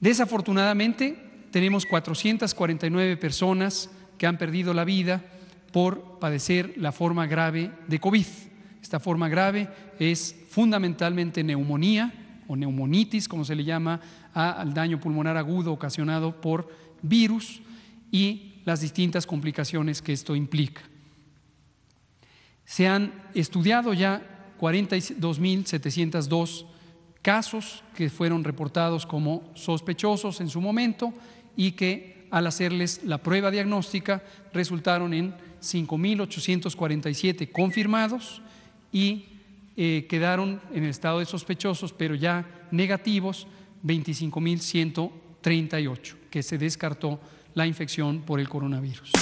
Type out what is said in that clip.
Desafortunadamente, tenemos 449 personas que han perdido la vida por padecer la forma grave de COVID. Esta forma grave es fundamentalmente neumonía o neumonitis, como se le llama al daño pulmonar agudo ocasionado por virus y las distintas complicaciones que esto implica. Se han estudiado ya 42.702 casos que fueron reportados como sospechosos en su momento y que al hacerles la prueba diagnóstica resultaron en 5.847 confirmados y eh, quedaron en el estado de sospechosos, pero ya negativos, 25.138, que se descartó la infección por el coronavirus.